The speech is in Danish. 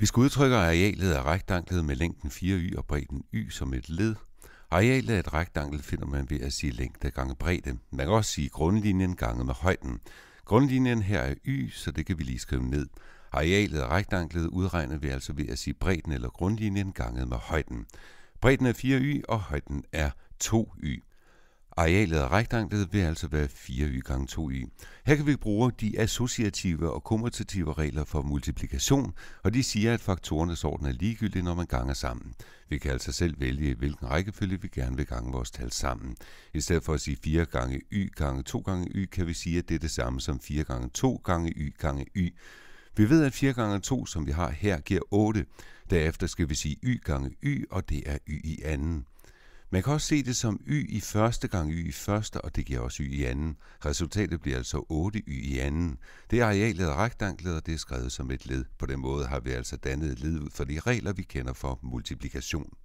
Vi skal udtrykke arealet af rektanglet med længden 4y og bredden y som et led, arealet af et rektangel finder man ved at sige længde gange bredde. Man kan også sige grundlinjen gange med højden. Grundlinjen her er y, så det kan vi lige skrive ned. Arealet af rektanglet udregner vi altså ved at sige bredden eller grundlinjen ganget med højden. Bredden er 4y, og højden er 2y. Arealet af rektanglet vil altså være 4y gange 2y. Her kan vi bruge de associative og kommutative regler for multiplikation, og de siger, at faktorernes orden er ligegyldig, når man ganger sammen. Vi kan altså selv vælge, hvilken rækkefølge vi gerne vil gange vores tal sammen. I stedet for at sige 4 gange y gange 2 gange y, kan vi sige, at det er det samme som 4 gange 2 gange y gange y. Vi ved, at 4 gange 2, som vi har her, giver 8. Derefter skal vi sige y gange y, og det er y i anden. Man kan også se det som y i første gang y i første, og det giver også y i anden. Resultatet bliver altså 8 y i anden. Det er arealet af rektanglet, og det er skrevet som et led. På den måde har vi altså dannet et led ud for de regler, vi kender for multiplikation.